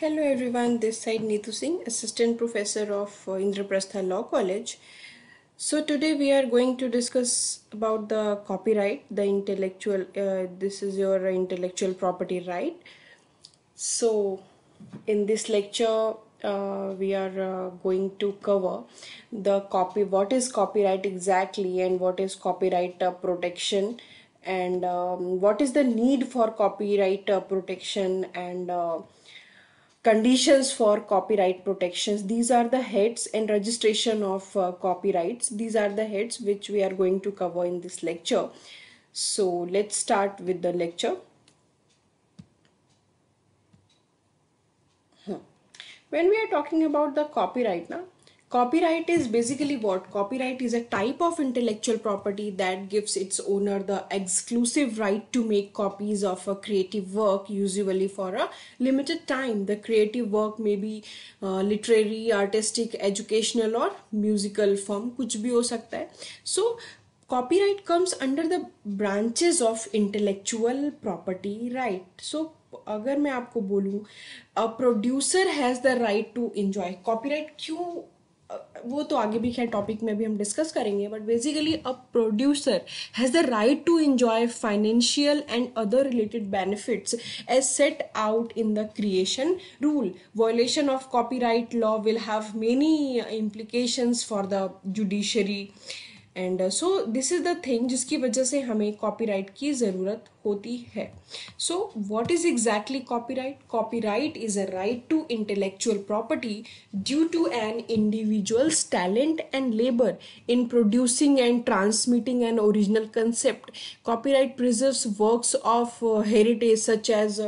Hello everyone, this side Neetu Singh, Assistant Professor of uh, Indraprastha Law College. So today we are going to discuss about the copyright, the intellectual, uh, this is your intellectual property right. So in this lecture uh, we are uh, going to cover the copy, what is copyright exactly and what is copyright uh, protection and um, what is the need for copyright uh, protection and conditions for copyright protections these are the heads and registration of uh, copyrights these are the heads which we are going to cover in this lecture so let's start with the lecture when we are talking about the copyright now Copyright is basically what? Copyright is a type of intellectual property that gives its owner the exclusive right to make copies of a creative work, usually for a limited time. The creative work may be uh, literary, artistic, educational, or musical form, kuch bhi ho sakta hai So copyright comes under the branches of intellectual property right. So अगर मैं आपको बोलूं a producer has the right to enjoy copyright क्यों वो तो आगे भी खैर टॉपिक में भी हम डिस्कस करेंगे but basically a producer has the right to enjoy financial and other related benefits as set out in the creation rule violation of copyright law will have many implications for the judiciary and so this is the thing जिसकी वजह से हमें copyright की ज़रूरत होती है so what is exactly copyright copyright is a right to intellectual property due to an individual's talent and labour in producing and transmitting an original concept copyright preserves works of heritage such as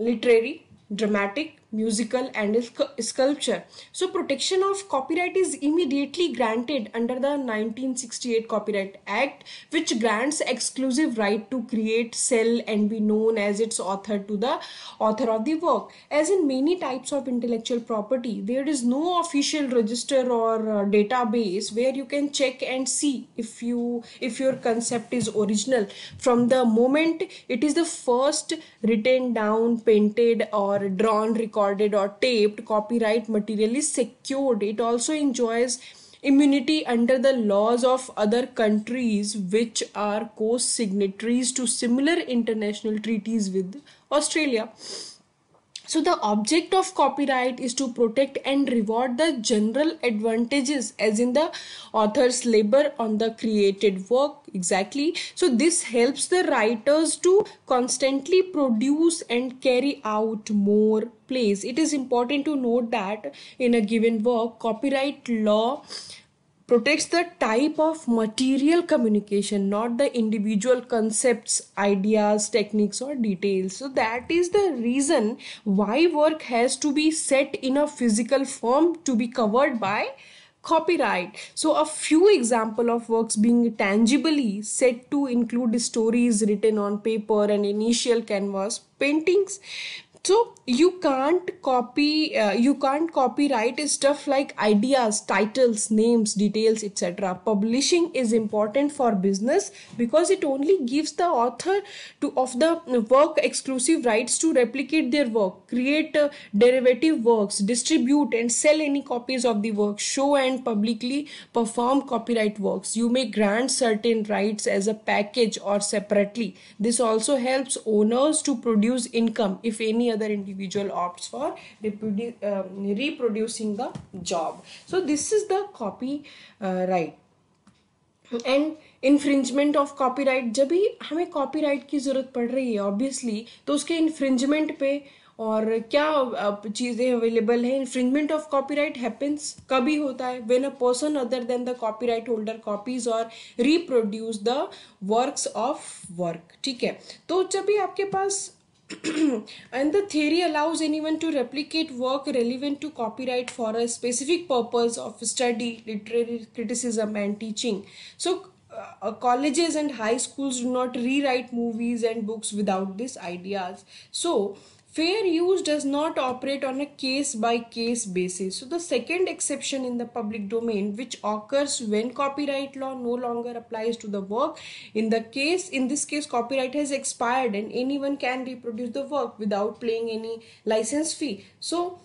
literary dramatic musical and sculpture. So protection of copyright is immediately granted under the 1968 Copyright Act which grants exclusive right to create, sell and be known as its author to the author of the work. As in many types of intellectual property there is no official register or uh, database where you can check and see if you if your concept is original from the moment it is the first written down painted or drawn record recorded or taped copyright material is secured. It also enjoys immunity under the laws of other countries which are co signatories to similar international treaties with Australia. So, the object of copyright is to protect and reward the general advantages, as in the author's labor on the created work. Exactly. So, this helps the writers to constantly produce and carry out more plays. It is important to note that in a given work, copyright law protects the type of material communication, not the individual concepts, ideas, techniques, or details. So, that is the reason why work has to be set in a physical form to be covered by copyright so a few example of works being tangibly set to include stories written on paper and initial canvas paintings so you can't copy uh, you can't copyright stuff like ideas titles names details etc publishing is important for business because it only gives the author to of the work exclusive rights to replicate their work create uh, derivative works distribute and sell any copies of the work show and publicly perform copyright works you may grant certain rights as a package or separately this also helps owners to produce income if any any other individual opts for um, reproducing the job so this is the copyright and infringement of copyright जब भी हमें copy right की ज़रूरत पड़ रही है obviously तो उसके इन्फ्रिंजमेंट पे और क्या uh, चीज़ें अवेलेबल हैं infringement of copyright happens कभी होता है when a person other than the copyright holder copies और reproduce the works of work ठीक है तो जब भी आपके पास and the theory allows anyone to replicate work relevant to copyright for a specific purpose of study, literary criticism, and teaching. So, uh, uh colleges and high schools do not rewrite movies and books without these ideas. So, fair use does not operate on a case by case basis. So, the second exception in the public domain, which occurs when copyright law no longer applies to the work, in the case, in this case, copyright has expired and anyone can reproduce the work without paying any license fee. So,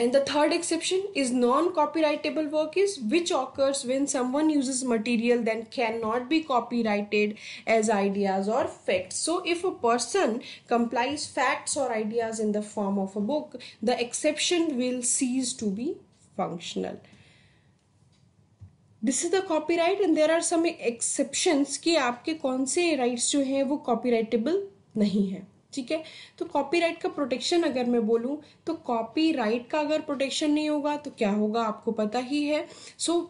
and the third exception is non copyrightable work is which occurs when someone uses material that cannot be copyrighted as ideas or facts. So if a person complies facts or ideas in the form of a book, the exception will cease to be functional. This is the copyright, and there are some exceptions. Exceptions कि आपके कौन से rights जो हैं वो नहीं है ठीक है तो कॉपीराइट का प्रोटेक्शन अगर मैं बोलूं तो कॉपीराइट का अगर प्रोटेक्शन नहीं होगा तो क्या होगा आपको पता ही है so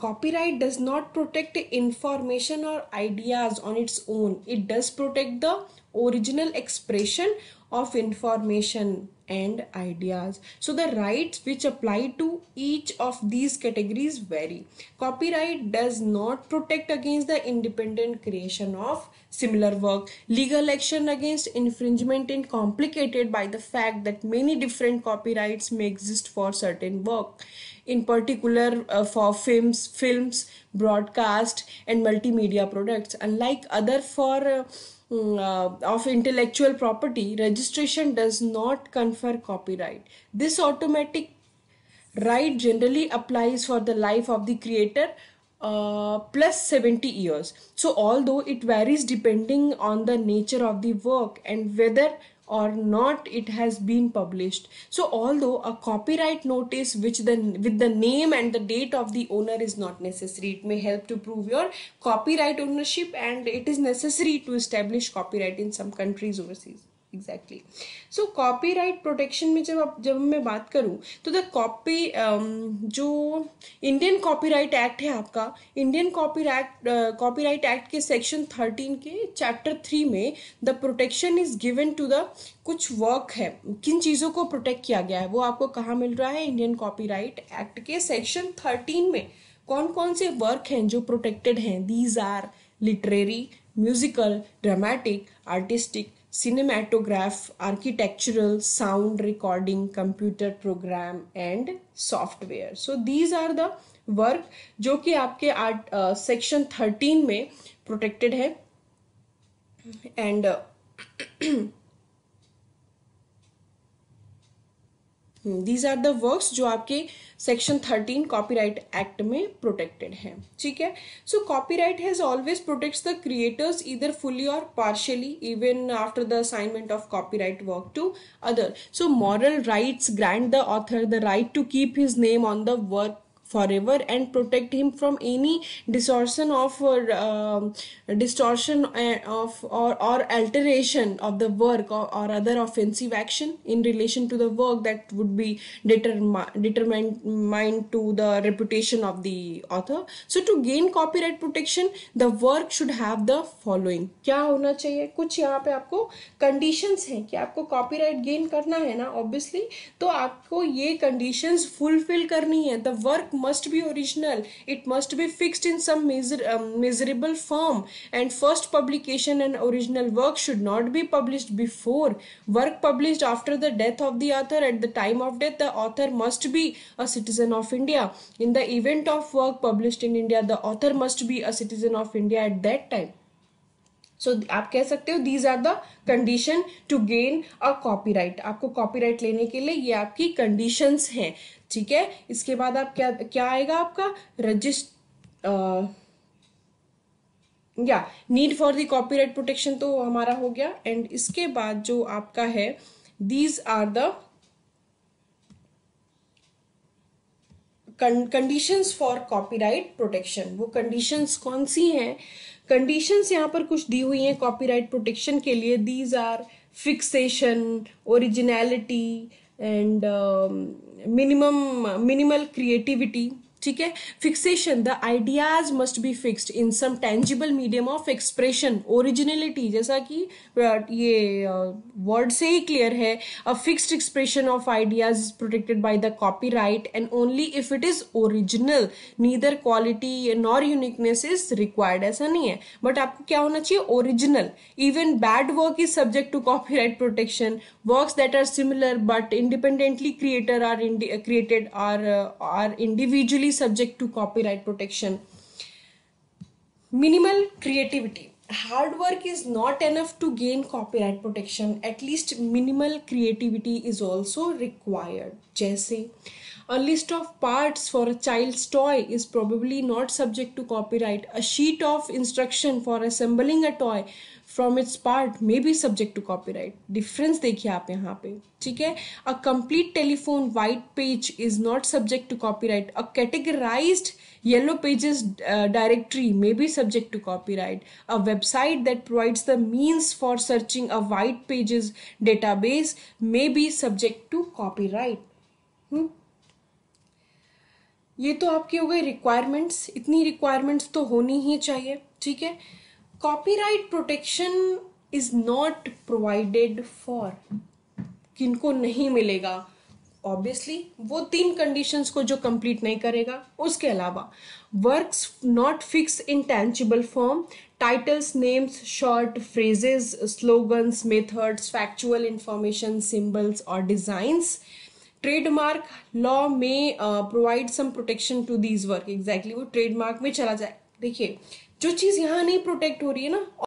copyright does not protect information और ideas on its own it does protect the original expression of information and ideas. So the rights which apply to each of these categories vary. Copyright does not protect against the independent creation of similar work. Legal action against infringement is complicated by the fact that many different copyrights may exist for certain work. In particular uh, for films, films, broadcast and multimedia products. Unlike other for uh, Mm, uh, of intellectual property, registration does not confer copyright. This automatic right generally applies for the life of the creator uh, plus 70 years. So, although it varies depending on the nature of the work and whether or not it has been published so although a copyright notice which the with the name and the date of the owner is not necessary it may help to prove your copyright ownership and it is necessary to establish copyright in some countries overseas exactly so right protection में जब जब मैं बात करूँ तो the copy um, जो Indian right act है आपका इंडियन कॉपी राइट एक्ट के सेक्शन थर्टीन के चैप्टर थ्री में the protection is given to the कुछ वर्क है किन चीज़ों को प्रोटेक्ट किया गया है वो आपको कहाँ मिल रहा है इंडियन कॉपी राइट एक्ट के सेक्शन थर्टीन में कौन कौन से वर्क हैं जो प्रोटेक्टेड हैं these are literary musical dramatic artistic cinematograph, architectural, sound recording, computer program and software. So these are the work जो कि आपके आर्ट सेक्शन थर्टीन में प्रोटेक्टेड है and these are the works जो आपके सेक्शन कॉपी कॉपीराइट एक्ट में protected है ठीक है so copyright has always protects the creators either fully और partially even after the assignment of copyright work to other so moral rights grant the author the right to keep his name on the work forever and protect him from any distortion of uh, distortion of or, or alteration of the work or, or other offensive action in relation to the work that would be determined determined to the reputation of the author so to gain copyright protection the work should have the following क्या होना चाहिए कुछ यहाँ पे आपको conditions हैं कि आपको कॉपीराइट गेन करना है ना ऑब्वियसली तो आपको ये कंडीशंस फुलफिल करनी है the work must be original it must be fixed in some um, miserable um, form and first publication and original work should not be published before work published after the death of the author at the time of death the author must be a citizen of india in the event of work published in india the author must be a citizen of india at that time so so, आप कह सकते हो these are the condition to gain a copyright आपको copyright लेने के लिए ये आपकी कंडीशंस हैं ठीक है इसके बाद आप क्या क्या आएगा आपका रजिस्ट या need for the copyright protection तो हमारा हो गया एंड इसके बाद जो आपका है these are the conditions for copyright protection वो कंडीशंस कौन सी हैं कंडीशंस यहाँ पर कुछ दी हुई हैं कॉपीराइट प्रोटेक्शन के लिए these are fixation originality and minimum minimal creativity ठीक है fixation the ideas must be fixed in some tangible medium of expression originality जैसा कि ये वर्ड से ही क्लियर है a fixed expression of ideas is protected by the copyright and only if it is original neither quality nor uniqueness is required ऐसा नहीं है but आपको क्या होना चाहिए original even bad work is subject to copyright protection works that are similar but independently creator are created are are individually subject to copyright protection. Minimal creativity. Hard work is not enough to gain copyright protection. At least minimal creativity is also required. जैसे a list of parts for a child's toy is probably not subject to copyright. A sheet of instruction for assembling a toy from its parts may be subject to copyright. Difference देखिए आप यहाँ पे, ठीक है? A complete telephone white page is not subject to copyright. A categorized yellow pages uh, directory may be subject to copyright. A website that provides the means for searching a white pages database may be subject to copyright. Hmm? ये तो आपकी हो गई requirements इतनी requirements तो होनी ही चाहिए ठीक है copyright protection is not provided for किनको नहीं मिलेगा ऑब्वियसली वो तीन कंडीशंस को जो कंप्लीट नहीं करेगा उसके अलावा works not fix in tangible form titles names short phrases slogans methods factual information symbols और डिजाइंस ट्रेडमार्क लॉ में provide some protection to these work exactly वो ट्रेडमार्क में चला जाए देखिए जो चीज़ यहाँ नहीं प्रोटेक्ट हो रही है ना